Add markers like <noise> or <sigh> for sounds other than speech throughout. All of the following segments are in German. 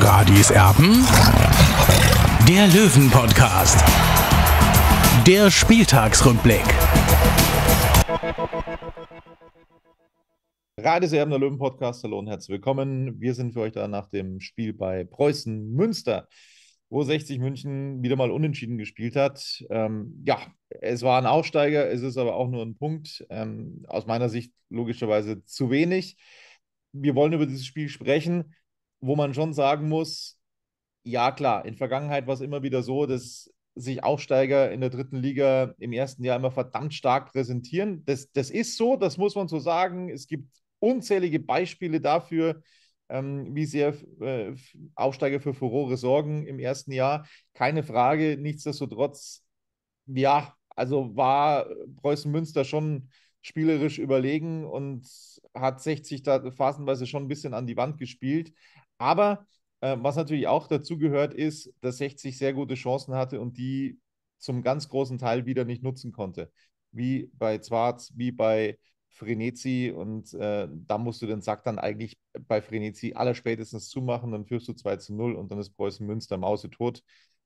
Radis Erben. Der Löwen-Podcast. Der Spieltagsrückblick. Radis Erben, der Löwen-Podcast. Hallo und herzlich willkommen. Wir sind für euch da nach dem Spiel bei Preußen Münster, wo 60 München wieder mal unentschieden gespielt hat. Ähm, ja, es war ein Aufsteiger, es ist aber auch nur ein Punkt. Ähm, aus meiner Sicht logischerweise zu wenig wir wollen über dieses Spiel sprechen wo man schon sagen muss, ja klar, in Vergangenheit war es immer wieder so, dass sich Aufsteiger in der dritten Liga im ersten Jahr immer verdammt stark präsentieren. Das, das ist so, das muss man so sagen. Es gibt unzählige Beispiele dafür, ähm, wie sehr äh, Aufsteiger für Furore sorgen im ersten Jahr. Keine Frage, nichtsdestotrotz, ja, also war Preußen Münster schon spielerisch überlegen und hat 60 da phasenweise schon ein bisschen an die Wand gespielt. Aber äh, was natürlich auch dazu gehört, ist, dass 60 sehr gute Chancen hatte und die zum ganz großen Teil wieder nicht nutzen konnte. Wie bei Zwarz, wie bei Frenetzi und äh, da musst du den Sack dann eigentlich bei Frenetzi allerspätestens zumachen, dann führst du 2 zu 0 und dann ist Preußen Münster Mause tot.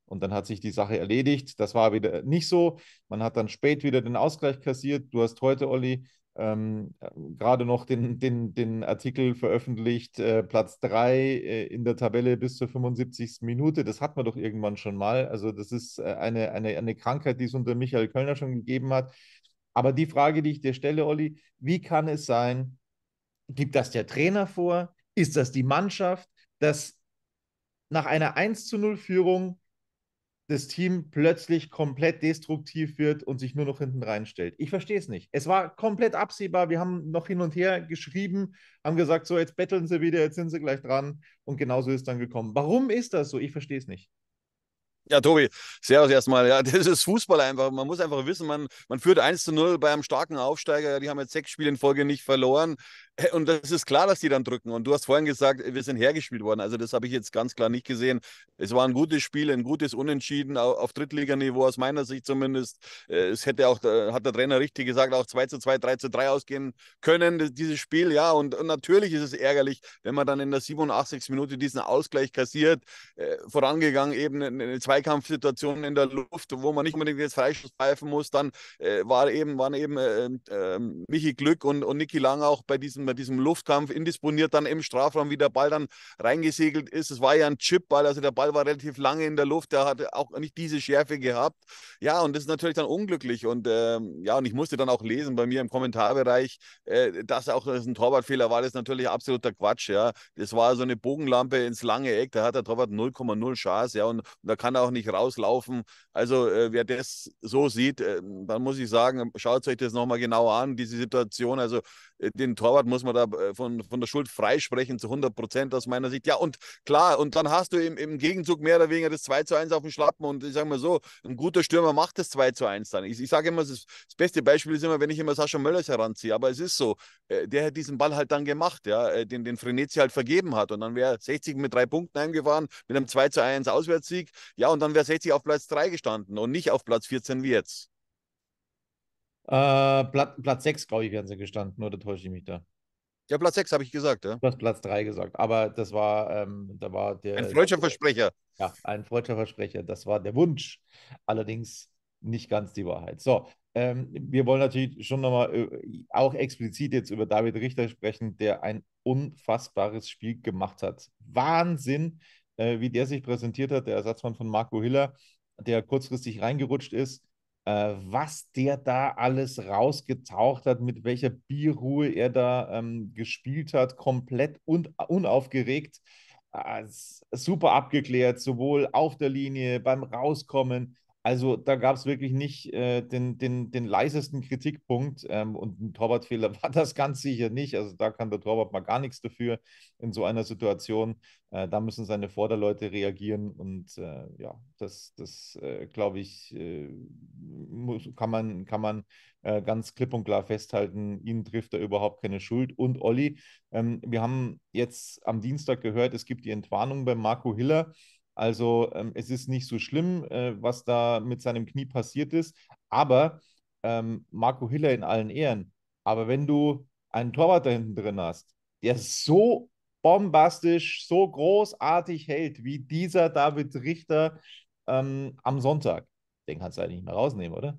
und dann hat sich die Sache erledigt. Das war wieder nicht so. Man hat dann spät wieder den Ausgleich kassiert. Du hast heute, Olli, ähm, gerade noch den, den, den Artikel veröffentlicht, äh, Platz 3 äh, in der Tabelle bis zur 75. Minute. Das hat man doch irgendwann schon mal. Also das ist äh, eine, eine, eine Krankheit, die es unter Michael Kölner schon gegeben hat. Aber die Frage, die ich dir stelle, Olli, wie kann es sein, gibt das der Trainer vor? Ist das die Mannschaft, dass nach einer 1 zu 0 Führung das Team plötzlich komplett destruktiv wird und sich nur noch hinten reinstellt. Ich verstehe es nicht. Es war komplett absehbar. Wir haben noch hin und her geschrieben, haben gesagt, so jetzt betteln sie wieder, jetzt sind sie gleich dran. Und genauso ist es dann gekommen. Warum ist das so? Ich verstehe es nicht. Ja, Tobi, servus erstmal. Ja, <laughs> das ist Fußball einfach. Man muss einfach wissen, man, man führt 1 zu 0 bei einem starken Aufsteiger. Die haben jetzt sechs Spiele in Folge nicht verloren. Äh, und das ist klar, dass die dann drücken. Und du hast vorhin gesagt, äh, wir sind hergespielt worden. Also, das habe ich jetzt ganz klar nicht gesehen. Es war ein gutes Spiel, ein gutes Unentschieden, auf Drittliganiveau aus meiner Sicht zumindest. Äh, es hätte auch, hat der Trainer richtig gesagt, auch 2 zu 2, 3 zu 3 ausgehen können, dieses Spiel. Ja, und, und natürlich ist es ärgerlich, wenn man dann in der 87. Minute diesen Ausgleich kassiert. Vorangegangen eben eine 2 Zweikampfsituationen in der Luft, wo man nicht unbedingt jetzt Freischuss pfeifen muss. Dann äh, war eben, waren eben äh, äh, Michi Glück und, und Niki Lang auch bei diesem, bei diesem Luftkampf indisponiert, dann im Strafraum, wie der Ball dann reingesegelt ist. Es war ja ein Chipball, also der Ball war relativ lange in der Luft, der hatte auch nicht diese Schärfe gehabt. Ja, und das ist natürlich dann unglücklich. Und ähm, ja, und ich musste dann auch lesen bei mir im Kommentarbereich, äh, dass auch das ein Torwartfehler war, das ist natürlich absoluter Quatsch. Ja, das war so eine Bogenlampe ins lange Eck, da hat der Torwart 0,0 Chance. Ja, und, und da kann er auch nicht rauslaufen. Also äh, wer das so sieht, äh, dann muss ich sagen, schaut euch das nochmal genau an, diese Situation. Also äh, den Torwart muss man da äh, von, von der Schuld freisprechen zu 100 Prozent aus meiner Sicht. Ja, und klar, und dann hast du im, im Gegenzug mehr oder weniger das 2 zu 1 auf dem Schlappen. Und ich sage mal so, ein guter Stürmer macht das 2 zu 1 dann. Ich, ich sage immer, das, das, beste Beispiel ist immer, wenn ich immer Sascha Möllers heranziehe. Aber es ist so, äh, der hat diesen Ball halt dann gemacht, ja, äh, den, den Frenetzi halt vergeben hat. Und dann wäre 60 mit drei Punkten eingefahren, mit einem 2 zu 1 Auswärtssieg. Ja, und dann wäre 60 auf Platz 3 gestanden und nicht auf Platz 14 wie jetzt. Äh, Platz, Platz 6, glaube ich, wären sie gestanden, oder täusche ich mich da? Ja, Platz 6 habe ich gesagt, ja. Du hast Platz 3 gesagt, aber das war, ähm, da war der. Ein freudscher Versprecher. Ja, ein freudscher Versprecher. Das war der Wunsch. Allerdings nicht ganz die Wahrheit. So, ähm, wir wollen natürlich schon nochmal äh, auch explizit jetzt über David Richter sprechen, der ein unfassbares Spiel gemacht hat. Wahnsinn, äh, wie der sich präsentiert hat, der Ersatzmann von Marco Hiller, der kurzfristig reingerutscht ist, äh, was der da alles rausgetaucht hat, mit welcher Bierruhe er da ähm, gespielt hat, komplett und äh, unaufgeregt, äh, super abgeklärt, sowohl auf der Linie, beim Rauskommen. Also da gab es wirklich nicht äh, den, den, den leisesten Kritikpunkt ähm, und ein Torwartfehler <laughs> war das ganz sicher nicht. Also da kann der Torwart mal gar nichts dafür in so einer Situation. Äh, da müssen seine Vorderleute reagieren und äh, ja, das, das äh, glaube ich, äh, muss, kann man, kann man äh, ganz klipp und klar festhalten, ihnen trifft da überhaupt keine Schuld. Und Olli, ähm, wir haben jetzt am Dienstag gehört, es gibt die Entwarnung bei Marco Hiller also ähm, es ist nicht so schlimm, äh, was da mit seinem Knie passiert ist. Aber ähm, Marco Hiller in allen Ehren. Aber wenn du einen Torwart da hinten drin hast, der so bombastisch, so großartig hält wie dieser David Richter ähm, am Sonntag, den kannst du eigentlich halt nicht mehr rausnehmen, oder?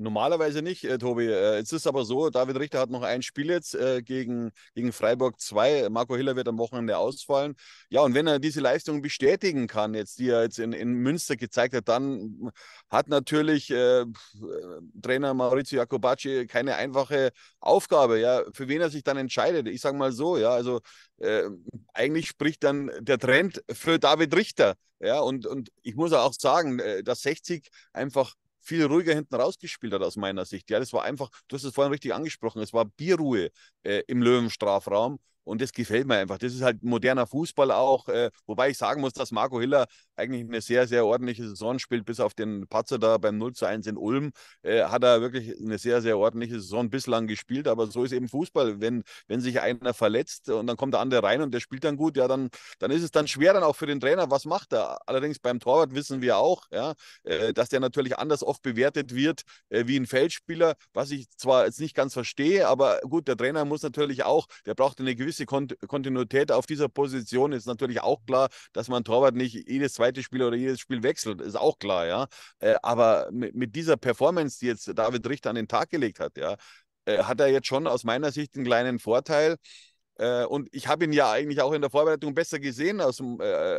Normalerweise nicht, äh, Tobi. Äh, es ist aber so, David Richter hat noch ein Spiel jetzt äh, gegen, gegen Freiburg 2. Marco Hiller wird am Wochenende ausfallen. Ja, und wenn er diese Leistung bestätigen kann, jetzt, die er jetzt in, in Münster gezeigt hat, dann hat natürlich äh, äh, Trainer Maurizio Jacobacci keine einfache Aufgabe, ja, für wen er sich dann entscheidet. Ich sage mal so, ja, also äh, eigentlich spricht dann der Trend für David Richter. Ja, und, und ich muss auch sagen, dass 60 einfach viel ruhiger hinten rausgespielt hat aus meiner Sicht. Ja, das war einfach, du hast es vorhin richtig angesprochen, es war Bierruhe äh, im Löwenstrafraum und das gefällt mir einfach. Das ist halt moderner Fußball auch. Äh, wobei ich sagen muss, dass Marco Hiller eigentlich eine sehr, sehr ordentliche Saison spielt. Bis auf den Patzer da beim 0 zu 1 in Ulm äh, hat er wirklich eine sehr, sehr ordentliche Saison bislang gespielt. Aber so ist eben Fußball. Wenn, wenn sich einer verletzt und dann kommt der andere rein und der spielt dann gut, ja, dann, dann ist es dann schwer dann auch für den Trainer. Was macht er? Allerdings beim Torwart wissen wir auch, ja, äh, dass der natürlich anders oft bewertet wird äh, wie ein Feldspieler, was ich zwar jetzt nicht ganz verstehe, aber gut, der Trainer muss natürlich auch, der braucht eine gewisse gewisse Kontinuität auf dieser Position ist natürlich auch klar, dass man Torwart nicht jedes zweite Spiel oder jedes Spiel wechselt, ist auch klar, ja. Äh, aber mit, dieser Performance, die jetzt David Richter an den Tag gelegt hat, ja, äh, hat er jetzt schon aus meiner Sicht einen kleinen Vorteil. Äh, und ich habe ihn ja eigentlich auch in der Vorbereitung besser gesehen aus,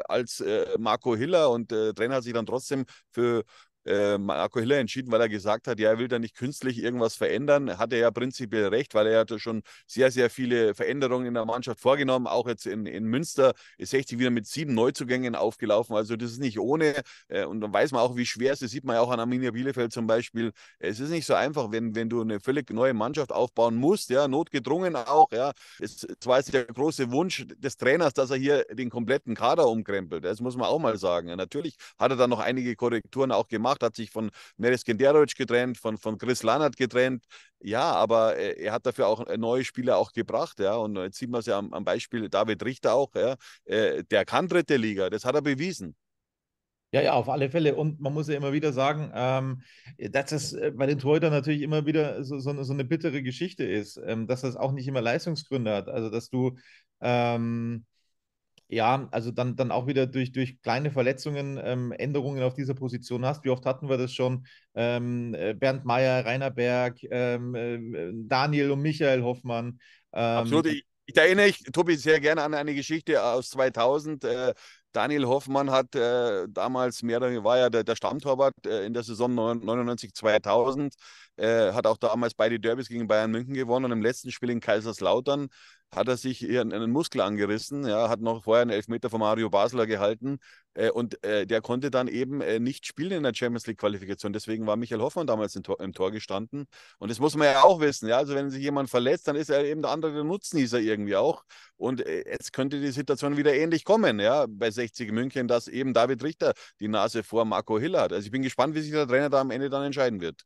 als Marco Hiller und Trainer hat sich dann trotzdem für äh, Marco Hiller entschieden, weil er gesagt hat, ja, er will da nicht künstlich irgendwas verändern. Hat er ja prinzipiell recht, weil er hatte schon sehr, sehr viele Veränderungen in der Mannschaft vorgenommen. Auch jetzt in, in Münster ist 60 wieder mit sieben Neuzugängen aufgelaufen. Also das ist nicht ohne. Äh, und dann weiß man auch, wie schwer es ist. sieht man ja auch an Arminia Bielefeld zum Beispiel. Es ist nicht so einfach, wenn, wenn du eine völlig neue Mannschaft aufbauen musst, ja, notgedrungen auch, ja. Es, es war jetzt der große Wunsch des Trainers, dass er hier den kompletten Kader umkrempelt. Das muss man auch mal sagen. natürlich hat er da noch einige Korrekturen auch gemacht gemacht, hat sich von Neres Genderovic getrennt, von, von Chris Lannert getrennt. Ja, aber äh, er hat dafür auch äh, neue Spieler auch gebracht, ja. Und jetzt sieht man es ja am, am, Beispiel David Richter auch, ja. Äh, der kann dritte Liga, das hat er bewiesen. Ja, ja, auf alle Fälle. Und man muss ja immer wieder sagen, ähm, dass das bei den Torhütern natürlich immer wieder so, so, eine, so eine bittere Geschichte ist, ähm, dass das auch nicht immer Leistungsgründe hat. Also, dass du ähm, ja, also dann, dann auch wieder durch, durch kleine Verletzungen ähm, Änderungen auf dieser Position hast. Wie oft hatten wir das schon? Ähm, äh, Bernd Meyer, Rainer Berg, ähm, äh, Daniel und Michael Hoffmann. Ähm, Absolut. Äh ich, ich erinnere mich, Tobi, sehr gerne an eine Geschichte aus 2000. Äh, Daniel Hoffmann hat äh, damals mehr oder weniger, war ja der, der Stammtorwart äh, in der Saison 99, 2000 äh, hat auch damals beide Derbys gegen Bayern München gewonnen und im letzten Spiel in Kaiserslautern hat er sich ihren, einen Muskel angerissen, ja, hat noch vorher einen Elfmeter von Mario Basler gehalten äh, und äh, der konnte dann eben äh, nicht spielen in der Champions League Qualifikation. Deswegen war Michael Hoffmann damals im Tor, im Tor, gestanden und das muss man ja auch wissen. Ja, also wenn sich jemand verletzt, dann ist er eben der andere der Nutznießer irgendwie auch und äh, jetzt könnte die Situation wieder ähnlich kommen, ja, bei 60 München, dass eben David Richter die Nase vor Marco Hill hat. Also ich bin gespannt, wie sich der Trainer da am Ende dann entscheiden wird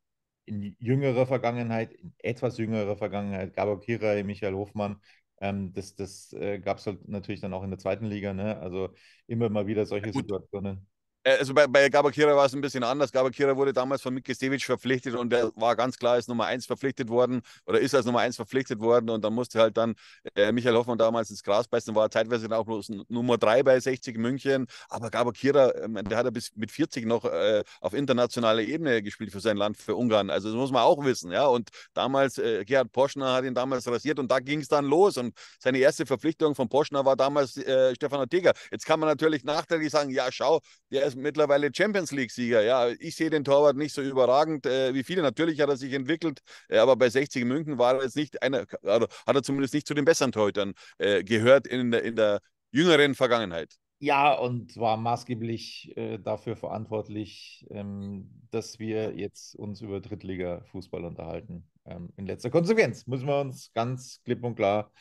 in jüngerer Vergangenheit, in etwas jüngerer Vergangenheit, Gabor Kirai, Michael Hofmann, ähm, das das äh, gab es halt natürlich dann auch in der zweiten Liga. Ne? Also immer mal wieder solche ja, Situationen. Äh, also bei, bei Gabakira war es ein bisschen anders. Gabakira wurde damals von Mikesewitsch verpflichtet und der war ganz klar als Nummer 1 verpflichtet worden oder ist als Nummer 1 verpflichtet worden und dann musste halt dann äh, Michael Hoffmann damals ins Gras beißen, war zeitweise dann auch bloß Nummer 3 bei 60 München. Aber Gabakira, äh, der hat ja bis mit 40 noch äh, auf internationaler Ebene gespielt für sein Land, für Ungarn. Also das muss man auch wissen. ja. Und damals, äh, Gerhard Poschner hat ihn damals rasiert und da ging es dann los und seine erste Verpflichtung von Poschner war damals äh, Stefan Ortega. Jetzt kann man natürlich nachträglich sagen, ja schau, der ist ist mittlerweile Champions League-Sieger. Ja, ich sehe den Torwart nicht so überragend äh, wie viele. Natürlich hat er sich entwickelt, äh, aber bei 60 München war er jetzt nicht einer, also hat er zumindest nicht zu den besseren Torhütern äh, gehört in der, in der jüngeren Vergangenheit. Ja, und war maßgeblich äh, dafür verantwortlich, ähm, dass wir jetzt uns über Drittliga-Fußball unterhalten. Ähm, in letzter Konsequenz müssen wir uns ganz klipp und klar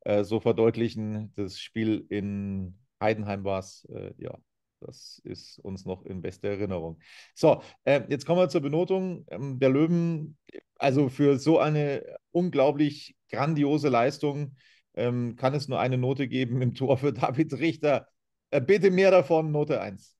äh, so verdeutlichen. Das Spiel in Heidenheim war es, äh, ja, das ist uns noch in bester Erinnerung. So, äh, jetzt kommen wir zur Benotung ähm, der Löwen. Also für so eine unglaublich grandiose Leistung ähm, kann es nur eine Note geben im Tor für <laughs> David Richter. Äh, bitte mehr davon, Note 1.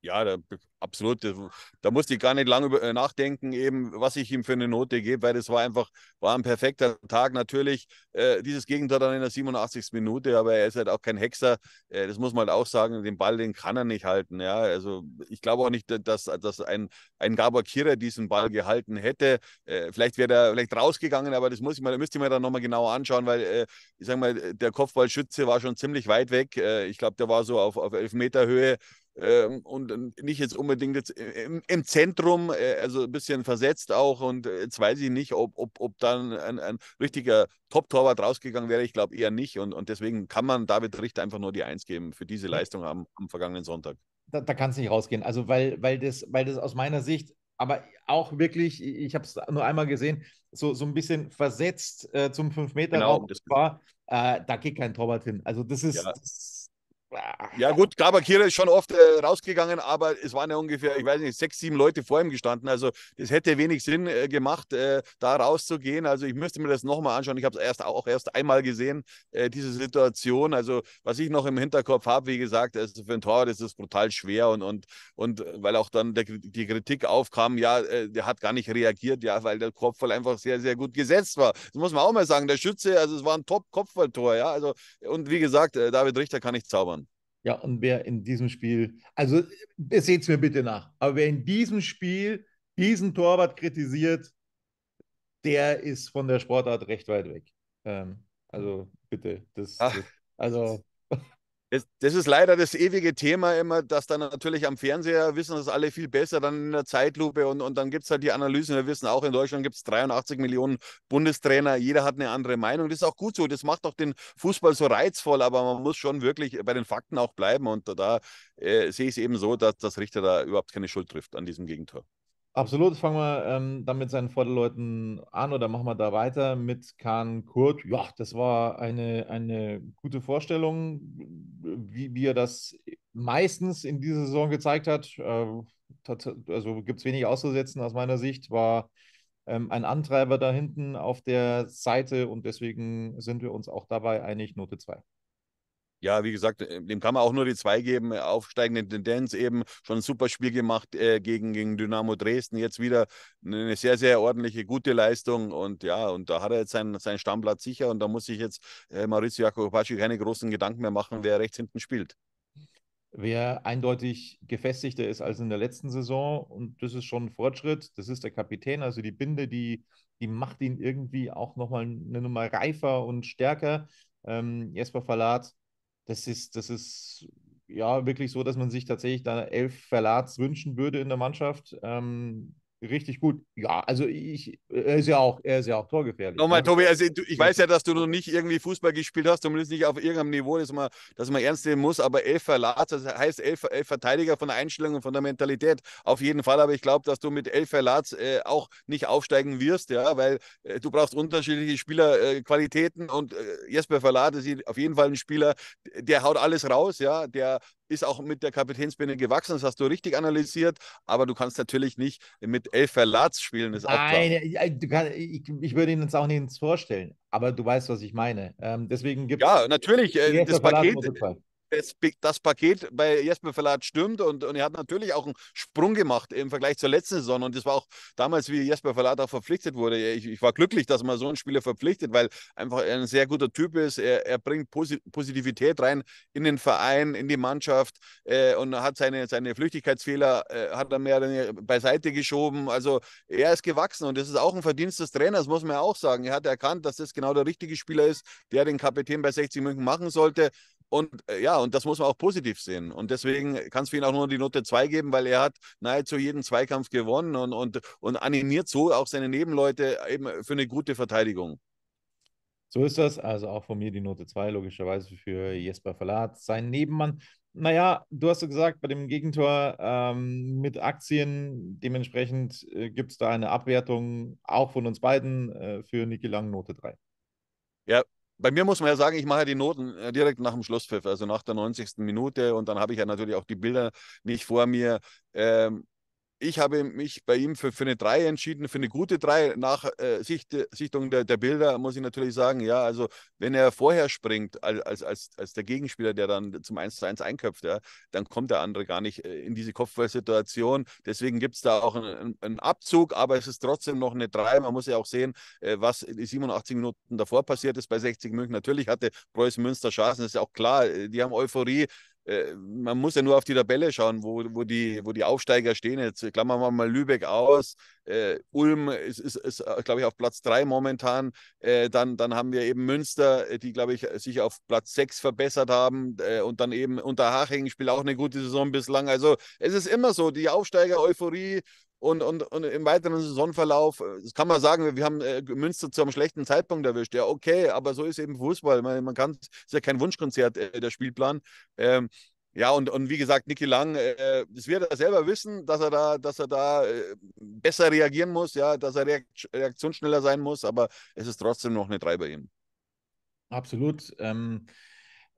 Ja, da, absolut. Da musste ich gar nicht lange äh, nachdenken, eben, was ich ihm für eine Note gebe, weil das war einfach, war ein perfekter Tag. Natürlich, äh, dieses Gegenteil dann in der 87. Minute, aber er ist halt auch kein Hexer. Äh, das muss man halt auch sagen, den Ball, den kann er nicht halten. Ja, also ich glaube auch nicht, dass, dass ein, ein Gabor Kira diesen Ball gehalten hätte. Äh, vielleicht wäre er vielleicht rausgegangen, aber das muss ich mal, müsste ich mir dann nochmal genauer anschauen, weil äh, ich sage mal, der Kopfballschütze war schon ziemlich weit weg. Äh, ich glaube, der war so auf, auf Elfmeter Höhe ähm, und äh, nicht jetzt unbedingt jetzt im, im Zentrum, äh, also ein bisschen versetzt auch. Und äh, jetzt weiß ich nicht, ob, ob, ob dann ein, ein richtiger Top-Torwart rausgegangen wäre. Ich glaube eher nicht. Und, und deswegen kann man David Richter einfach nur die Eins geben für diese Leistung am, am vergangenen Sonntag. Da, da kann es nicht rausgehen. Also, weil, weil, das, weil das aus meiner Sicht aber auch wirklich, ich habe es nur einmal gesehen, so, so ein bisschen versetzt äh, zum 5-Meter-Raum genau, äh, da geht kein Torwart hin. Also das ist, ja. das ja, gut, Kabakira ist schon oft äh, rausgegangen, aber es waren ja ungefähr, ich weiß nicht, sechs, sieben Leute vor ihm gestanden. Also, es hätte wenig Sinn äh, gemacht, äh, da rauszugehen. Also, ich müsste mir das nochmal anschauen. Ich habe es erst, auch erst einmal gesehen, äh, diese Situation. Also, was ich noch im Hinterkopf habe, wie gesagt, also für ein Tor ist es brutal schwer und, und, und weil auch dann der, die Kritik aufkam, ja, äh, der hat gar nicht reagiert, ja, weil der Kopfball einfach sehr, sehr gut gesetzt war. Das muss man auch mal sagen. Der Schütze, also, es war ein Top-Kopfballtor, ja. Also, und wie gesagt, äh, David Richter kann nicht zaubern. Ja, und wer in diesem Spiel, also seht es mir bitte nach, aber wer in diesem Spiel diesen Torwart kritisiert, der ist von der Sportart recht weit weg. Ähm, also bitte, das, das also das, das, ist leider das ewige Thema immer, dass dann natürlich am Fernseher wissen das alle viel besser, dann in der Zeitlupe und, und dann gibt es halt die Analysen. Wir wissen auch, in Deutschland gibt es 83 Millionen Bundestrainer, jeder hat eine andere Meinung. Das ist auch gut so, das macht auch den Fußball so reizvoll, aber man muss schon wirklich bei den Fakten auch bleiben und da, da äh, sehe ich es eben so, dass das Richter da überhaupt keine Schuld trifft an diesem Gegentor. Absolut, fangen wir ähm, dann mit seinen Vorderleuten an oder machen wir da weiter mit Kahn Kurt. Ja, das war eine, eine gute Vorstellung, wie, wie er das meistens in dieser Saison gezeigt hat. Äh, also gibt es wenig auszusetzen aus meiner Sicht, war ähm, ein Antreiber da hinten auf der Seite und deswegen sind wir uns auch dabei einig, Note 2. Ja, wie gesagt, äh, dem kann man auch nur die zwei geben. Äh, aufsteigende Tendenz eben schon ein super Spiel gemacht äh, gegen, gegen Dynamo Dresden. Jetzt wieder eine sehr, sehr ordentliche, gute Leistung. Und ja, und da hat er jetzt seinen, seinen Stammplatz sicher. Und da muss sich jetzt äh, Maurizio Jakobacci keine großen Gedanken mehr machen, wer rechts hinten spielt. Wer eindeutig gefestigter ist als in der letzten Saison, und das ist schon ein Fortschritt, das ist der Kapitän, also die Binde, die, die macht ihn irgendwie auch nochmal eine Nummer reifer und stärker. Ähm, Jesper Verlat das ist, das ist ja wirklich so, dass man sich tatsächlich da elf Verlats wünschen würde in der Mannschaft. Ähm, richtig gut. Ja, also ich, er ist ja auch, er ist ja auch torgefährlich. Nochmal, ne? Tobi, also ich weiß ja, dass du noch nicht irgendwie Fußball gespielt hast, zumindest nicht auf irgendeinem Niveau, dass man, dass man ernst nehmen muss, aber elf Verlats, das heißt elf, elf Verteidiger von der Einstellung und von der Mentalität auf jeden Fall, aber ich glaube, dass du mit elf Verlats äh, auch nicht aufsteigen wirst, ja, weil äh, du brauchst unterschiedliche Spielerqualitäten äh, und äh, Jesper Verlat ist auf jeden Fall ein Spieler, der haut alles raus, ja, der ist auch mit der Kapitänsbinde gewachsen, das hast du richtig analysiert, aber du kannst natürlich nicht mit Elfer elf spielen, ist auch Nein, äh, äh, klar. Ich, ich, würde Ihnen das auch nicht Vorstellen, aber du weißt, was ich meine. Ähm, deswegen gibt Ja, natürlich, äh, das Paket, das, das, Paket bei Jesper Verlat stimmt und, und er hat natürlich auch einen Sprung gemacht im Vergleich zur letzten Saison und das war auch damals, wie Jesper Verlat auch verpflichtet wurde. Ich, ich war glücklich, dass man so einen Spieler verpflichtet, weil einfach er ein sehr guter Typ ist. Er, er bringt Posi Positivität rein in den Verein, in die Mannschaft äh, und hat seine, seine Flüchtigkeitsfehler äh, hat er mehr beiseite geschoben. Also er ist gewachsen und das ist auch ein Verdienst des Trainers, muss man ja auch sagen. Er hat erkannt, dass das genau der richtige Spieler ist, der den Kapitän bei 60 München machen sollte. Und äh, ja, und das muss man auch positiv sehen. Und deswegen kannst du ihm auch nur die Note 2 geben, weil er hat nahezu jeden Zweikampf gewonnen und, und, und animiert so auch seine Nebenleute äh, eben für eine gute Verteidigung. So ist das. Also auch von mir die Note 2, logischerweise für Jesper Verlat, sein Nebenmann. Naja, du hast ja gesagt, bei dem Gegentor ähm, mit Aktien, dementsprechend äh, gibt es da eine Abwertung auch von uns beiden äh, für Niki Lang Note 3. Ja, bei mir muss man ja sagen, ich mache ja die Noten äh, direkt nach dem Schlusspfiff, also nach der 90. Minute. Und dann habe ich ja natürlich auch die Bilder nicht vor mir. Ähm, ich habe mich bei ihm für, für eine 3 entschieden, für eine gute 3 nach äh, Sicht, Sichtung der, der, Bilder, muss ich natürlich sagen. Ja, also wenn er vorher springt als, als, als der Gegenspieler, der dann zum 1 zu 1 einköpft, ja, dann kommt der andere gar nicht äh, in diese Kopfballsituation. Deswegen gibt es da auch einen, einen, Abzug, aber es ist trotzdem noch eine 3. Man muss ja auch sehen, äh, was die 87 Minuten davor passiert ist bei 60 München. Natürlich hatte Preußen Münster Chancen, das ist ja auch klar. Äh, die haben Euphorie äh, man muss ja nur auf die Tabelle schauen, wo, wo, die, wo die Aufsteiger stehen. Jetzt äh, klammern wir mal Lübeck aus. Äh, Ulm ist, ist, ist äh, glaube ich, auf Platz 3 momentan. Äh, dann, dann haben wir eben Münster, die, glaube ich, sich auf Platz 6 verbessert haben. Äh, und dann eben Unterhaching spielt auch eine gute Saison bislang. Also es ist immer so, die Aufsteiger-Euphorie und, und, und im weiteren Saisonverlauf, äh, das kann man sagen, wir haben äh, Münster zu einem schlechten Zeitpunkt erwischt. Ja, okay, aber so ist eben Fußball. Man, man kann, ist ja kein Wunschkonzert, äh, der Spielplan. Ähm, ja, und, und wie gesagt, Niki Lang, äh, das wird er selber wissen, dass er da, dass er da äh, besser reagieren muss, ja, dass er reaktionsschneller sein muss, aber es ist trotzdem noch eine 3 bei ihm. Absolut. Ähm,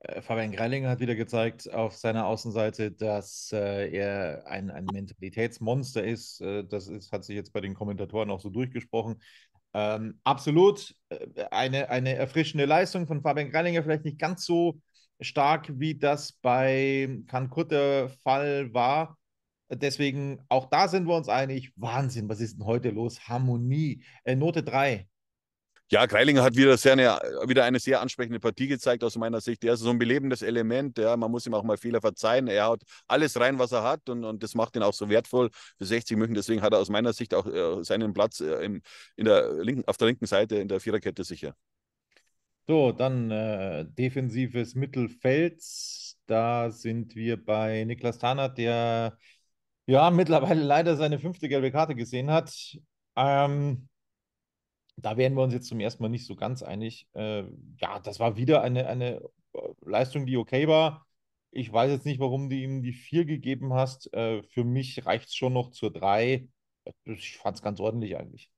äh, Fabian Greilinger hat wieder gezeigt auf seiner Außenseite, dass äh, er ein, ein Mentalitätsmonster ist. Äh, das ist, hat sich jetzt bei den Kommentatoren auch so durchgesprochen. Ähm, absolut äh, eine, eine erfrischende Leistung von Fabian Greilinger, vielleicht nicht ganz so stark, wie das bei Kankut der Fall war. Deswegen, auch da sind wir uns einig. Wahnsinn, was ist denn heute los? Harmonie. Äh, Note 3, ja, Greilinger hat wieder, sehr eine, wieder eine sehr ansprechende Partie gezeigt aus meiner Sicht. Er ist so ein belebendes Element. Ja. Man muss ihm auch mal Fehler verzeihen. Er haut alles rein, was er hat und, und das macht ihn auch so wertvoll für 60 München. Deswegen hat er aus meiner Sicht auch äh, seinen Platz äh, im, in der linken, auf der linken Seite in der Viererkette sicher. So, dann äh, defensives Mittelfeld. Da sind wir bei Niklas Tanert, der ja mittlerweile leider seine fünfte gelbe Karte gesehen hat. Ähm, da wären wir uns jetzt zum ersten Mal nicht so ganz einig. Äh, ja, das war wieder eine, eine äh, Leistung, die okay war. Ich weiß jetzt nicht, warum du ihm die 4 gegeben hast. Äh, für mich reicht es schon noch zur 3. Äh, ich fand es ganz ordentlich eigentlich.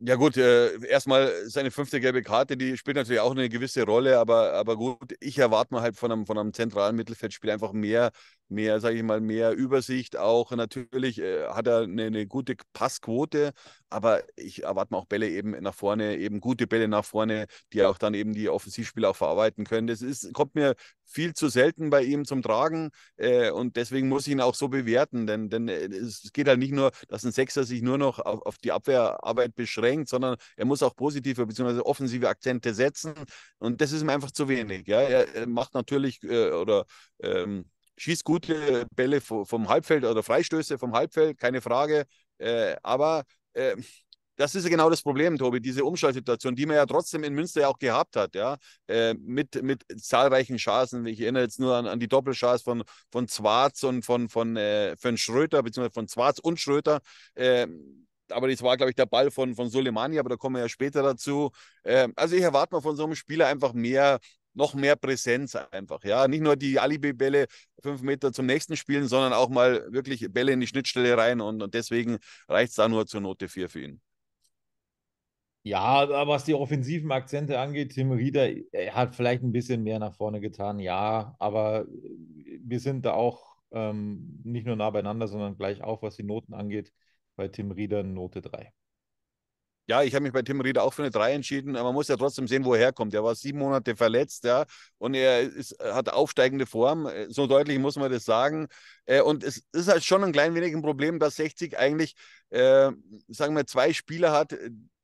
Ja gut, äh, erstmal seine fünfte gelbe Karte, die spielt natürlich auch eine gewisse Rolle, aber, aber gut, ich erwarte mal halt von einem, von einem zentralen Mittelfeldspiel einfach mehr, mehr, sage ich mal, mehr Übersicht. Auch natürlich äh, hat er eine, eine, gute Passquote, aber ich erwarte mir auch Bälle eben nach vorne, eben gute Bälle nach vorne, die auch dann eben die Offensivspieler auch verarbeiten können. Das ist, kommt mir viel zu selten bei ihm zum Tragen äh, und deswegen muss ich ihn auch so bewerten, denn, denn äh, es geht halt nicht nur, dass ein Sechser sich nur noch auf, auf die Abwehrarbeit beschränkt, sondern er muss auch positive bzw. offensive Akzente setzen und das ist ihm einfach zu wenig. Ja? Er macht natürlich äh, oder ähm, schießt gute Bälle vom Halbfeld oder Freistöße vom Halbfeld, keine Frage. Äh, aber ähm, das ist ja genau das Problem, Tobi, diese Umschaltsituation, die man ja trotzdem in Münster ja auch gehabt hat, ja, äh, mit, mit zahlreichen Chancen. Ich erinnere jetzt nur an, an die Doppelchance von, von Zwarz und von, von, äh, von Schröter, beziehungsweise von Zwarz und Schröter. Äh, aber das war, glaube ich, der Ball von, von Soleimani, aber da kommen wir ja später dazu. Ähm, also ich erwarte mal von so einem Spieler einfach mehr noch mehr Präsenz einfach. Ja, nicht nur die Alibi-Bälle fünf Meter zum nächsten spielen, sondern auch mal wirklich Bälle in die Schnittstelle rein und, und deswegen reicht es da nur zur Note 4 für ihn. Ja, was die offensiven Akzente angeht, Tim Rieder hat vielleicht ein bisschen mehr nach vorne getan, ja, aber wir sind da auch ähm, nicht nur nah beieinander, sondern gleich auch, was die Noten angeht, bei Tim Rieder Note 3. Ja, ich habe mich bei Tim Rieder auch für eine 3 entschieden. Man muss ja trotzdem sehen, wo er herkommt. Er war sieben Monate verletzt, ja, und er ist, äh, hat aufsteigende Form. Äh, so deutlich muss man das sagen. Äh, und es ist halt schon ein klein wenig ein Problem, dass 60 eigentlich, äh, sagen wir, zwei Spieler hat,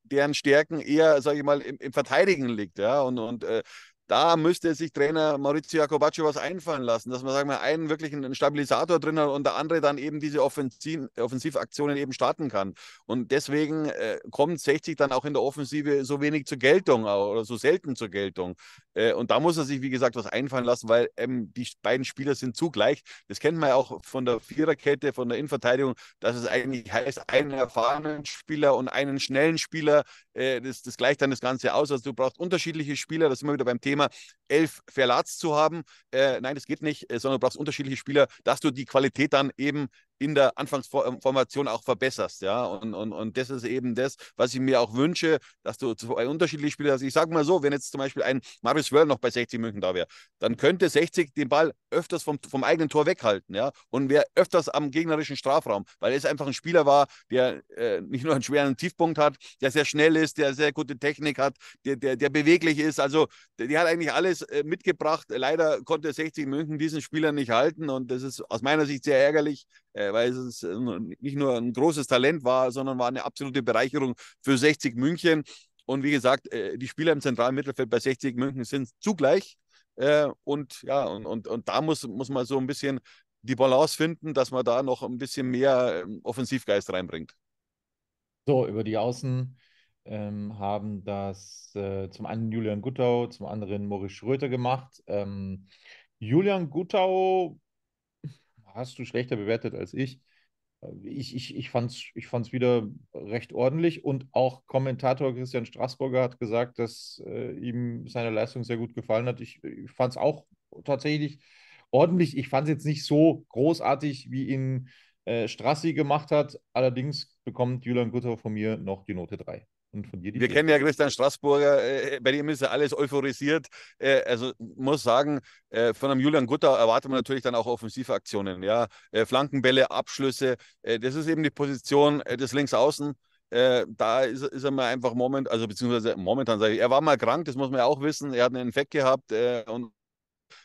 deren Stärken eher, sage ich mal, im, im Verteidigen liegt. Ja? Und, und äh, da müsste sich Trainer Maurizio Jacobacci was einfallen lassen, dass man sagen wir einen wirklichen Stabilisator drin hat und der andere dann eben diese Offensiv Offensivaktionen eben starten kann. Und deswegen äh, kommt 60 dann auch in der Offensive so wenig zur Geltung oder so selten zur Geltung. Äh, und da muss er sich, wie gesagt, was einfallen lassen, weil ähm, die beiden Spieler sind zugleich. Das kennt man ja auch von der Viererkette, von der Innenverteidigung, dass es eigentlich heißt, einen erfahrenen Spieler und einen schnellen Spieler, äh, das, das gleicht dann das Ganze aus. Also du brauchst unterschiedliche Spieler, das ist immer wieder beim Thema. Thema, elf Verlats zu haben. Äh, nein, das geht nicht, äh, sondern du brauchst unterschiedliche Spieler, dass du die Qualität dann eben in der Anfangsformation auch verbesserst. Ja? Und, und, und das ist eben das, was ich mir auch wünsche, dass du zwei unterschiedliche Spieler hast. Ich sage mal so, wenn jetzt zum Beispiel ein Marius Wörl noch bei 60 München da wäre, dann könnte 60 den Ball öfters vom, vom eigenen Tor weghalten ja? und wäre öfters am gegnerischen Strafraum, weil es einfach ein Spieler war, der äh, nicht nur einen schweren Tiefpunkt hat, der sehr schnell ist, der sehr gute Technik hat, der, der, der beweglich ist. Also der, der hat eigentlich alles äh, mitgebracht. Leider konnte 60 München diesen Spieler nicht halten und das ist aus meiner Sicht sehr ärgerlich. Äh, weil es äh, nicht nur ein großes Talent war, sondern war eine absolute Bereicherung für 60 München. Und wie gesagt, äh, die Spieler im zentralen Mittelfeld bei 60 München sind zugleich. Und ja, und, und, und da muss, muss man so ein bisschen die Balance finden, dass man da noch ein bisschen mehr ähm, Offensivgeist reinbringt. So, über die Außen ähm, haben das äh, zum einen Julian Guttau, zum anderen Moritz Schröter gemacht. Ähm, Julian Guttau hast du schlechter bewertet als ich. Äh, ich, ich, ich fand es ich fand's wieder recht ordentlich und auch Kommentator Christian Straßburger hat gesagt, dass äh, ihm seine Leistung sehr gut gefallen hat. Ich, ich fand es auch tatsächlich ordentlich. Ich fand es jetzt nicht so großartig, wie ihn äh, Strassi gemacht hat. Allerdings bekommt Julian Gutter von mir noch die Note 3. Und von dir die Wir Idee. kennen ja Christian Straßburger, äh, bei dem ist ja alles euphorisiert. Äh, also muss sagen, äh, von einem Julian Gutter erwartet man natürlich dann auch offensive Aktionen. Ja? Äh, Flankenbälle, Abschlüsse, äh, das ist eben die Position äh, des Linksaußen. Äh, da ist, ist, er mal einfach moment, also beziehungsweise momentan sage ich, er war mal krank, das muss man ja auch wissen. Er hat einen Infekt gehabt äh, und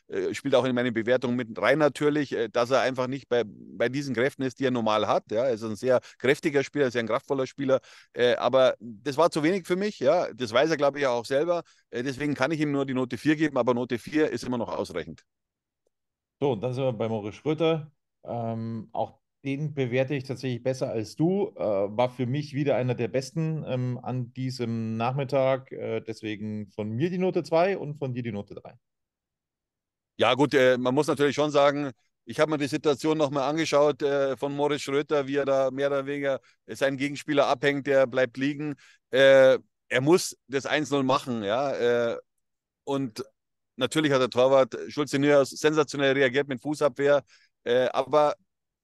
äh, spielt auch in meine Bewertung mit rein natürlich, äh, dass er einfach nicht bei, bei diesen Kräften ist, die er normal hat. Ja. Er ist ein sehr kräftiger Spieler, sehr ein kraftvoller Spieler. Äh, aber das war zu wenig für mich. Ja. Das weiß er, glaube ich, auch selber. Äh, deswegen kann ich ihm nur die Note 4 geben, aber Note 4 ist immer noch ausreichend. So, und dann sind wir bei Moritz Schröter. Ähm, auch den bewerte ich tatsächlich besser als du. Äh, war für mich wieder einer der besten ähm, an diesem Nachmittag. Äh, deswegen von mir die Note 2 und von dir die Note 3. Ja, gut, äh, man muss natürlich schon sagen, ich habe mir die Situation nochmal angeschaut äh, von Moritz Schröter, wie er da mehr oder weniger äh, seinen Gegenspieler abhängt, der bleibt liegen. Äh, er muss das 1-0 machen, ja. Äh, und natürlich hat der Torwart Schulze Nüher sensationell reagiert mit Fußabwehr. Äh, aber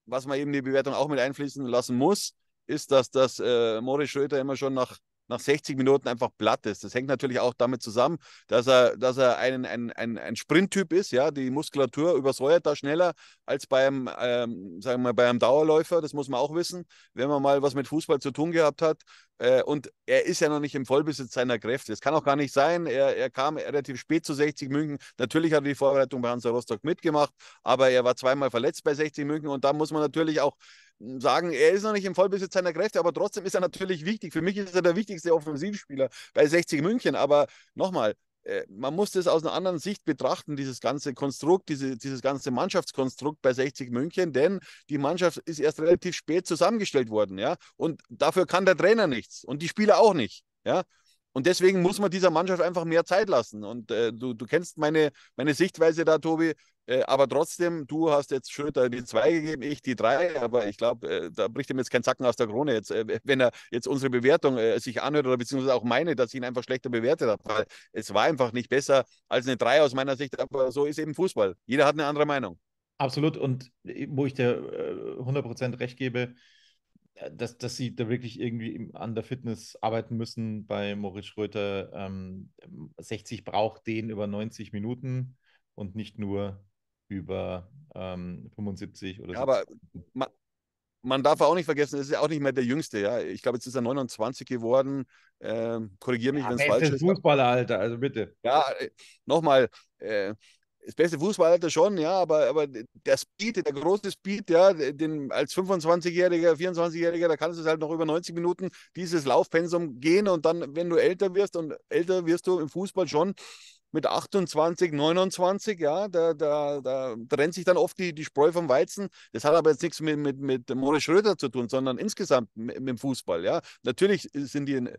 was man eben die Bewertung auch mit einfließen lassen muss, ist, dass das Moritz Schröter immer schon nach nach 60 Minuten einfach platt ist. Das hängt natürlich auch damit zusammen, dass er, dass er einen, ein, ein, ein Sprinttyp ist, ja, die Muskulatur übersäuert da schneller als beim, ähm, sagen wir, bei einem Dauerläufer, das muss man auch wissen, wenn man mal was mit Fußball zu tun gehabt hat. Äh, und er ist ja noch nicht im Vollbesitz seiner Kräfte. Das kann auch gar nicht sein, er, er kam relativ spät zu 60 München. Natürlich hat er die Vorbereitung bei Hansa Rostock mitgemacht, aber er war zweimal verletzt bei 60 München und da muss man natürlich auch sagen, er ist noch nicht im Vollbesitz seiner Kräfte, aber trotzdem ist er natürlich wichtig. Für mich ist er der wichtigste Offensivspieler bei 60 München. Aber nochmal, äh, man muss das aus einer anderen Sicht betrachten, dieses ganze Konstrukt, diese, dieses ganze Mannschaftskonstrukt bei 60 München, denn die Mannschaft ist erst relativ spät zusammengestellt worden, ja. Und dafür kann der Trainer nichts und die Spieler auch nicht, ja. Und deswegen muss man dieser Mannschaft einfach mehr Zeit lassen. Und äh, du, du kennst meine, meine Sichtweise da, Tobi. Äh, aber trotzdem, du hast jetzt Schröter die zwei gegeben, ich die drei. Aber ich glaube, äh, da bricht ihm jetzt kein Zacken aus der Krone, jetzt, äh, wenn er jetzt unsere Bewertung äh, sich anhört oder beziehungsweise auch meine, dass ich ihn einfach schlechter bewertet habe. Weil es war einfach nicht besser als eine drei aus meiner Sicht. Aber so ist eben Fußball. Jeder hat eine andere Meinung. Absolut. Und äh, wo ich dir äh, 100% recht gebe, äh, dass, dass sie da wirklich irgendwie an der Fitness arbeiten müssen bei Moritz Schröter. Ähm, 60 ähm, braucht den über 90 Minuten und nicht nur über ähm, 75 oder so. Ja, aber man, man, darf auch nicht vergessen, es ist ja auch nicht mehr der Jüngste. Ja? Ich glaube, jetzt ist er 29 geworden. Ähm, Korrigiere mich, ja, wenn es falsch ist. Fußballer, Alter, also bitte. Ja, nochmal. Äh, äh das beste Fußballalter schon, ja, aber, aber der Speed, der große Speed, ja, den, als 25-Jähriger, 24-Jähriger, da kannst du es halt noch über 90 Minuten dieses Laufpensum gehen und dann, wenn du älter wirst und älter wirst du im Fußball schon, mit 28, 29, ja, da, da, da trennt sich dann oft die, die Spreu vom Weizen. Das hat aber jetzt nichts mit, mit, mit Moritz Schröder zu tun, sondern insgesamt mit, mit, dem Fußball, ja. Natürlich sind die,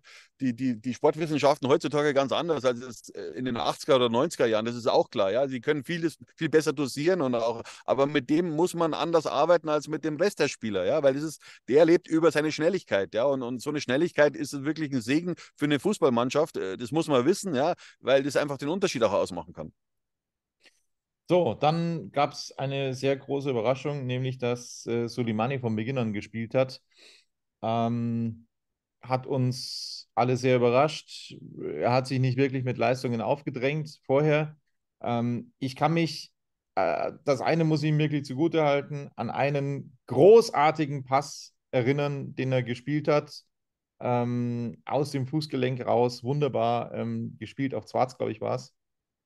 die, die, die Sportwissenschaften heutzutage ganz anders als äh, in den 80er oder 90er Jahren, das ist auch klar, ja. Sie können vieles, viel besser dosieren und auch, aber mit dem muss man anders arbeiten als mit dem Rest der Spieler, ja, weil das ist, der lebt über seine Schnelligkeit, ja, und, und so eine Schnelligkeit ist wirklich ein Segen für eine Fußballmannschaft, äh, das muss man wissen, ja, weil das einfach den Unterschied Unterschied auch ausmachen kann. So, dann gab es eine sehr große Überraschung, nämlich dass äh, Soleimani von Beginn an gespielt hat. Ähm, hat uns alle sehr überrascht. Er hat sich nicht wirklich mit Leistungen aufgedrängt vorher. Ähm, ich kann mich, äh, das eine muss ich ihm wirklich zugute halten, an einen großartigen Pass erinnern, den er gespielt hat ähm, aus dem Fußgelenk raus, wunderbar ähm, gespielt, auf Zwarz, glaube ich, war es.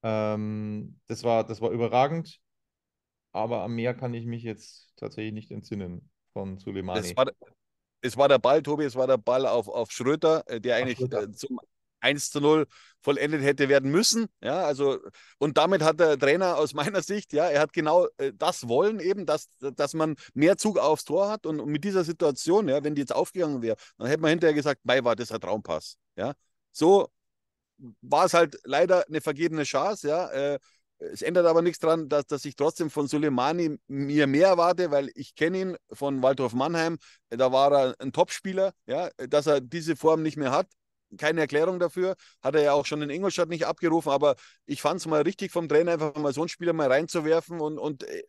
Ähm, das, war, das war überragend, aber am Meer kann ich mich jetzt tatsächlich nicht entsinnen von Suleimani. Es war, es war der Ball, Tobi, es war der Ball auf, auf Schröter, äh, der eigentlich Schröter. Äh, zum 1 zu 0 vollendet hätte werden müssen. Ja, also, und damit hat der Trainer aus meiner Sicht, ja, er hat genau äh, das Wollen eben, dass, dass man mehr Zug aufs Tor hat. Und, und mit dieser Situation, ja, wenn die jetzt aufgegangen wäre, dann hätte man hinterher gesagt, mei, war das ein Traumpass. Ja, so war es halt leider eine vergebene Chance, ja. Äh, es ändert aber nichts daran, dass, dass ich trotzdem von Soleimani mir mehr erwarte, weil ich kenne ihn von Waldorf Mannheim. Da war er ein Topspieler, ja, dass er diese Form nicht mehr hat, keine Erklärung dafür. Hat er ja auch schon in Ingolstadt nicht abgerufen, aber ich fand es mal richtig vom Trainer, einfach mal so einen Spieler mal reinzuwerfen und, und äh,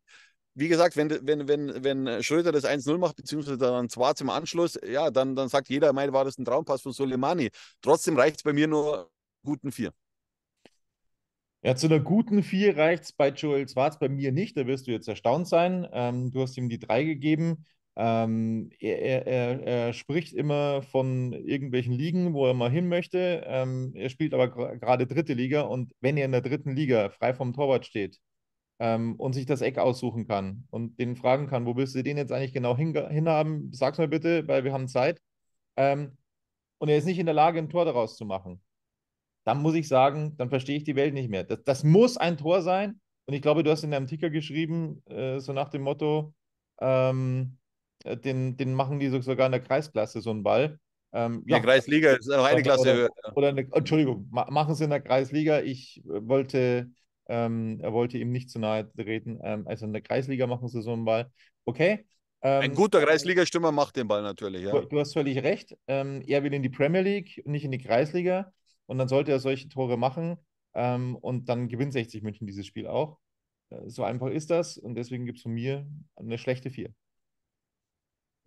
wie gesagt, wenn, wenn, wenn, wenn Schröder das 1-0 macht, beziehungsweise dann Schwarz im Anschluss, ja, dann, dann sagt jeder, mein war das ein Traumpass von Soleimani. Trotzdem reicht es bei mir nur guten Vier. Ja, zu einer guten Vier reicht es bei Joel Schwarz bei mir nicht. Da wirst du jetzt erstaunt sein. Ähm, du hast ihm die drei gegeben. Ähm, er, er, er, spricht immer von irgendwelchen Ligen, wo er mal hin möchte. Ähm, er spielt aber gerade dritte Liga und wenn er in der dritten Liga frei vom Torwart steht ähm, und sich das Eck aussuchen kann und den fragen kann, wo willst du den jetzt eigentlich genau hinhaben? Sag's mir bitte, weil wir haben Zeit. Ähm, und er ist nicht in der Lage, ein Tor daraus zu machen. Dann muss ich sagen, dann verstehe ich die Welt nicht mehr. Das, das muss ein Tor sein. Und ich glaube, du hast in deinem Ticker geschrieben, äh, so nach dem Motto, ähm, äh, den, den machen die sogar in der Kreisklasse so einen Ball. Ähm, ja, ja, Kreisliga ist noch eine Klasse höher. Oder, oder eine, Entschuldigung, machen sie in der Kreisliga. Ich äh, wollte, ähm, er wollte ihm nicht zu nahe treten. Ähm, also in der Kreisliga machen sie so einen Ball. Okay. Ähm, Ein guter Kreisliga-Stürmer macht den Ball natürlich. Ja. Du, du hast völlig recht. Ähm, er will in die Premier League, nicht in die Kreisliga. Und dann sollte er solche Tore machen. Ähm, und dann gewinnt 60 München dieses Spiel auch. Äh, so einfach ist das. Und deswegen gibt es von mir eine schlechte Vier.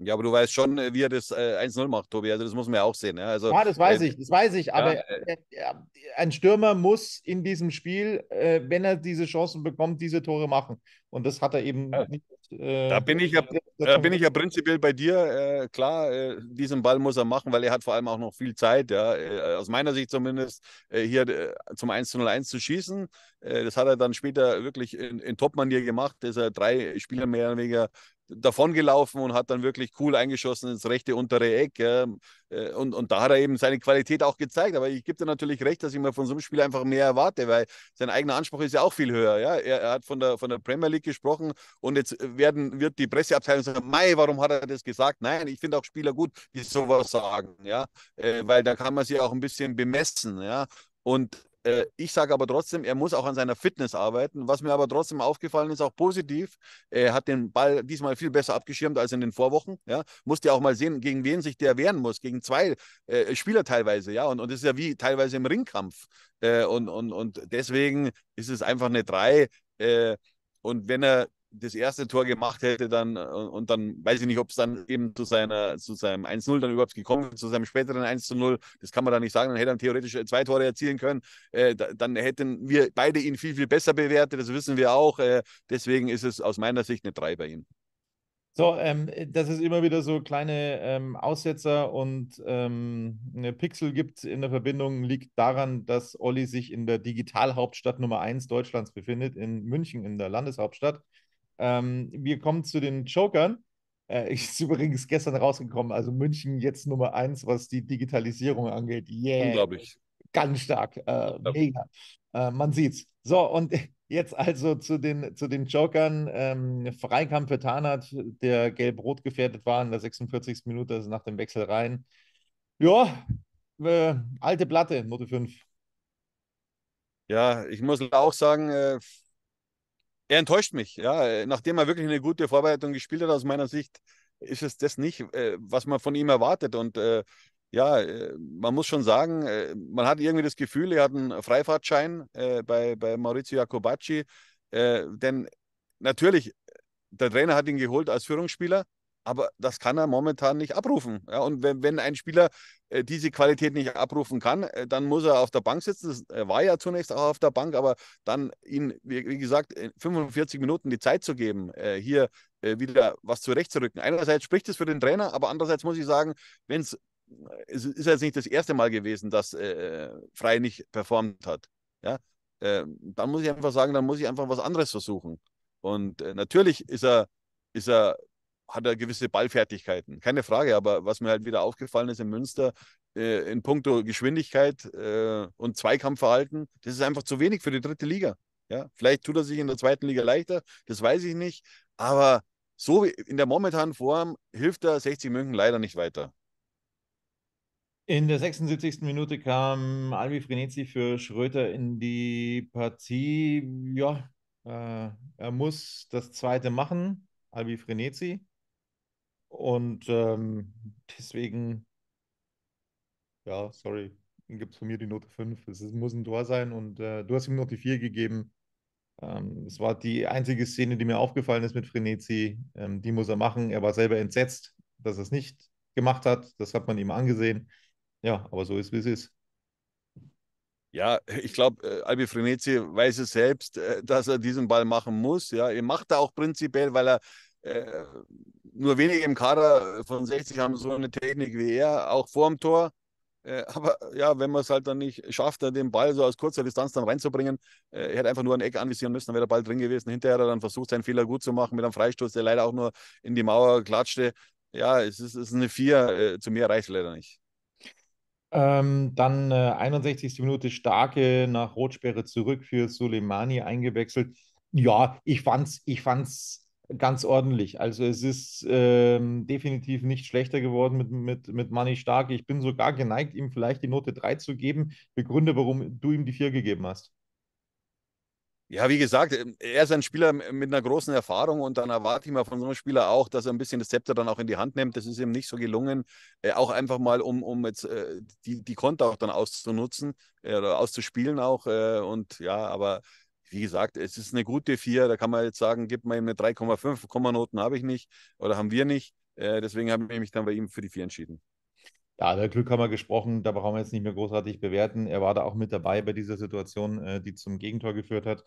Ja, aber du weißt schon, äh, wie er das äh, 1-0 macht, Tobi. Also das muss man ja auch sehen. Ja, also, ja das weiß äh, ich, das weiß ich. Aber ja, äh, ein Stürmer muss in diesem Spiel, äh, wenn er diese Chancen bekommt, diese Tore machen. Und das hat er eben ja. nicht. Äh, da bin ich ja, da bin ich ja prinzipiell bei dir. Äh, klar, diesen Ball muss er machen, weil er hat vor allem auch noch viel Zeit, ja, aus meiner Sicht zumindest, hier zum 1-0-1 zu schießen. das hat er dann später wirklich in, in Top-Manier gemacht, dass er drei Spieler mehr oder weniger davongelaufen und hat dann wirklich cool eingeschossen ins rechte untere Eck. Ja. Äh, und, und da hat er eben seine Qualität auch gezeigt. Aber ich gebe dir natürlich recht, dass ich mir von so einem Spiel einfach mehr erwarte, weil sein eigener Anspruch ist ja auch viel höher. Ja. Er, er hat von der, von der Premier League gesprochen und jetzt werden, wird die Presseabteilung sagen, Mai, warum hat er das gesagt? Nein, ich finde auch Spieler gut, die sowas sagen, ja. Äh, weil da kann man sie auch ein bisschen bemessen, ja. Und äh, ich sage aber trotzdem, er muss auch an seiner Fitness arbeiten. Was mir aber trotzdem aufgefallen ist, auch positiv, er hat den Ball diesmal viel besser abgeschirmt als in den Vorwochen. Ja? Musste ja auch mal sehen, gegen wen sich der wehren muss, gegen zwei äh, Spieler teilweise. ja. Und, und das ist ja wie teilweise im Ringkampf. Äh, und, und, und deswegen ist es einfach eine 3. Äh, und wenn er das erste Tor gemacht hätte, dann äh, und dann weiß ich nicht, ob es dann eben zu, seiner, zu seinem 1-0 dann überhaupt gekommen ist, zu seinem späteren 1-0, das kann man da nicht sagen, dann hätte er theoretisch äh, zwei Tore erzielen können, äh, dann hätten wir beide ihn viel, viel besser bewertet, das wissen wir auch, äh, deswegen ist es aus meiner Sicht eine 3 bei ihm. So, ähm, dass es immer wieder so kleine ähm, Aussetzer und ähm, Pixel gibt in der Verbindung, liegt daran, dass Olli sich in der Digitalhauptstadt Nummer 1 Deutschlands befindet, in München, in der Landeshauptstadt. Ähm, wir kommen zu den Jokern. Äh, <laughs> ist übrigens gestern rausgekommen, also München jetzt Nummer eins, was die Digitalisierung angeht. Yeah. Unglaublich. Ganz stark. Äh, mega. Äh, man sieht's. So, und <laughs> jetzt also zu den, zu den Jokern. Ähm, Freikamp für Tarnat, der gelb-rot gefährdet war in der 46. Minute, also nach dem Wechsel rein. Ja, äh, alte Platte, Note 5. Ja, ich muss auch sagen, äh, er enttäuscht mich. Ja, nachdem er wirklich eine gute Vorbereitung gespielt hat, aus meiner Sicht, ist es das nicht, äh, was man von ihm erwartet. Und äh, ja, äh, man muss schon sagen, äh, man hat irgendwie das Gefühl, er hat einen Freifahrtschein äh, bei, bei Maurizio Jacobacci. Äh, denn natürlich, der Trainer hat ihn geholt als Führungsspieler aber das kann er momentan nicht abrufen. Ja, und wenn, wenn ein Spieler äh, diese Qualität nicht abrufen kann, äh, dann muss er auf der Bank sitzen. Das war ja zunächst auch auf der Bank, aber dann ihm, wie, wie gesagt, 45 Minuten die Zeit zu geben, äh, hier äh, wieder was zurechtzurücken. Einerseits spricht es für den Trainer, aber andererseits muss ich sagen, wenn äh, es ist jetzt nicht das erste Mal gewesen, dass Frei nicht performt hat. Ja, ähm, dann muss ich einfach sagen, dann muss ich einfach was anderes versuchen. Und natürlich ist er ist er hat er gewisse Ballfertigkeiten. Keine Frage, aber was mir halt wieder aufgefallen ist in Münster, äh, in puncto Geschwindigkeit äh, und Zweikampfverhalten, das ist einfach zu wenig für die dritte Liga. Ja, vielleicht tut er sich in der zweiten Liga leichter, das weiß ich nicht, aber so wie in der momentanen Form hilft er 60 München leider nicht weiter. In der 76. Minute kam Albi Frenetzi für Schröter in die Partie. Ja, äh, er muss das zweite machen, Albi Frenetzi. Und ähm, deswegen, ja, sorry, gibt es von mir die Note 5. Es muss ein Tor sein und äh, du hast ihm noch die 4 gegeben. Ähm, es war die einzige Szene, die mir aufgefallen ist mit Frenetzi. Ähm, die muss er machen. Er war selber entsetzt, dass er es nicht gemacht hat. Das hat man ihm angesehen. Ja, aber so ist, wie es ist. Ja, ich glaube, äh, Albi Frenetzi weiß es selbst, äh, dass er diesen Ball machen muss. Ja, er macht er auch prinzipiell, weil er äh, nur wenige im Kader äh, von 60 haben so eine Technik wie er, auch vorm Tor. Äh, <laughs> aber ja, wenn man es halt dann nicht schafft, den Ball so aus kurzer Distanz dann reinzubringen, äh, er hätte einfach nur ein Eck anvisieren müssen, dann wäre der Ball drin gewesen. Hinterher hat er dann versucht, seinen Fehler gut zu machen mit einem Freistoß, der leider auch nur in die Mauer klatschte. Ja, es ist, es ist eine Vier, äh, zu mehr reicht es leider nicht. Ähm, dann 61. Äh, Minute starke nach Rotsperre zurück für Soleimani eingewechselt. Ja, ich fand's, ich fand's ganz ordentlich. Also es ist ähm, definitiv nicht schlechter geworden mit, mit, mit Manni Stark. Ich bin sogar geneigt, ihm vielleicht die Note 3 zu geben. Begründe, warum du ihm die 4 gegeben hast. Ja, wie gesagt, ähm, er ist ein Spieler mit einer großen Erfahrung und dann erwarte ich mal von so einem Spieler auch, dass er ein bisschen das Zepter dann auch in die Hand nimmt. Das ist ihm nicht so gelungen, äh, auch einfach mal, um, um jetzt äh, die, die Konter auch dann auszunutzen äh, oder auszuspielen auch. Äh, und ja, aber wie gesagt, es ist eine gute 4. Da kann man jetzt sagen, gib mir ihm eine 3,5. Kommanoten habe ich nicht oder haben wir nicht. Äh, deswegen habe ich mich dann bei ihm für die 4 entschieden. Ja, der Glück haben wir gesprochen, da brauchen wir jetzt nicht mehr großartig bewerten. Er war da auch mit dabei bei dieser Situation, äh, die zum Gegentor geführt hat.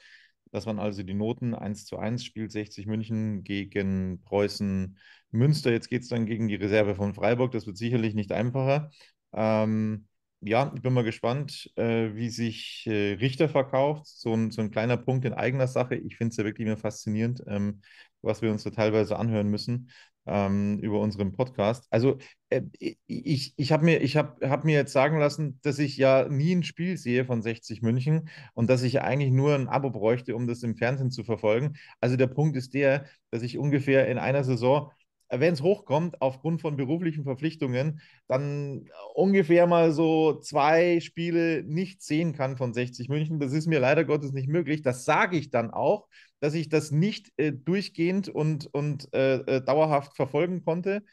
Das waren also die Noten 1 zu 1 spielt, 60 München gegen Preußen Münster. Jetzt geht es dann gegen die Reserve von Freiburg. Das wird sicherlich nicht einfacher. Ähm, ja, ich bin mal gespannt, äh, wie sich äh, Richter verkauft. So ein, so ein kleiner Punkt in eigener Sache. Ich finde es ja wirklich immer faszinierend, ähm, was wir uns da teilweise anhören müssen ähm, über unseren Podcast. Also äh, ich, ich habe mir, hab, hab mir jetzt sagen lassen, dass ich ja nie ein Spiel sehe von 60 München und dass ich ja eigentlich nur ein Abo bräuchte, um das im Fernsehen zu verfolgen. Also der Punkt ist der, dass ich ungefähr in einer Saison wenn es hochkommt, aufgrund von beruflichen Verpflichtungen, dann ungefähr mal so zwei Spiele nicht sehen kann von 60 München. Das ist mir leider Gottes nicht möglich. Das sage ich dann auch, dass ich das nicht äh, durchgehend und, und äh, äh dauerhaft verfolgen konnte.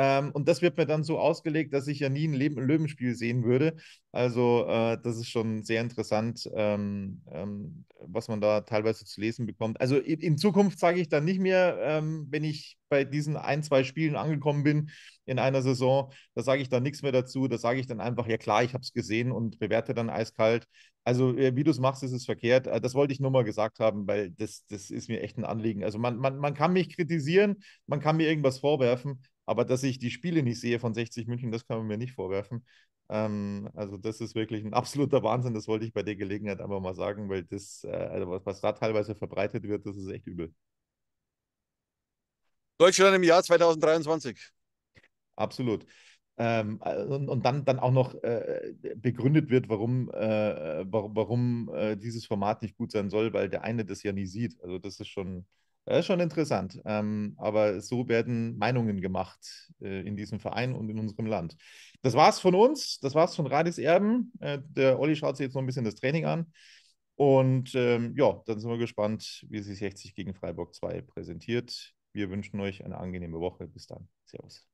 Ähm, und das wird mir dann so ausgelegt, dass ich ja nie ein Leben Löwenspiel sehen würde. Also äh, das ist schon sehr interessant, ähm, ähm, was man da teilweise zu lesen bekommt. Also in, in Zukunft sage ich dann nicht mehr, ähm, wenn ich bei diesen ein, zwei Spielen angekommen bin in einer Saison, da sage ich dann nichts mehr dazu. Da sage ich dann einfach, ja klar, ich habe es gesehen und bewerte dann eiskalt. Also äh, wie du es machst, ist es verkehrt. Äh, das wollte ich nur mal gesagt haben, weil das, das ist mir echt ein Anliegen. Also man, man, man kann mich kritisieren, man kann mir irgendwas vorwerfen, aber dass ich die Spiele nicht sehe von 60 München, das kann man mir nicht vorwerfen. Ähm, also das ist wirklich ein <laughs> absoluter Wahnsinn. Das wollte ich bei der Gelegenheit einfach mal sagen, weil das, äh, also was, was da teilweise verbreitet wird, das ist echt übel. Deutschland im Jahr 2023. Absolut. Ähm, äh, und, und, dann, dann auch noch äh, begründet wird, warum, äh, äh warum, äh, dieses Format nicht gut sein soll, weil der eine das ja nie sieht. Also das ist schon, das äh, ist schon interessant. Ähm, aber so werden Meinungen gemacht äh, in diesem Verein und in unserem Land. Das war's von uns. Das war's von Radis Erben. Äh, der Olli schaut sich jetzt noch ein bisschen das Training an. Und ähm, ja, dann sind wir gespannt, wie sich 60 gegen Freiburg 2 präsentiert. Wir wünschen euch eine angenehme Woche. Bis dann. Servus.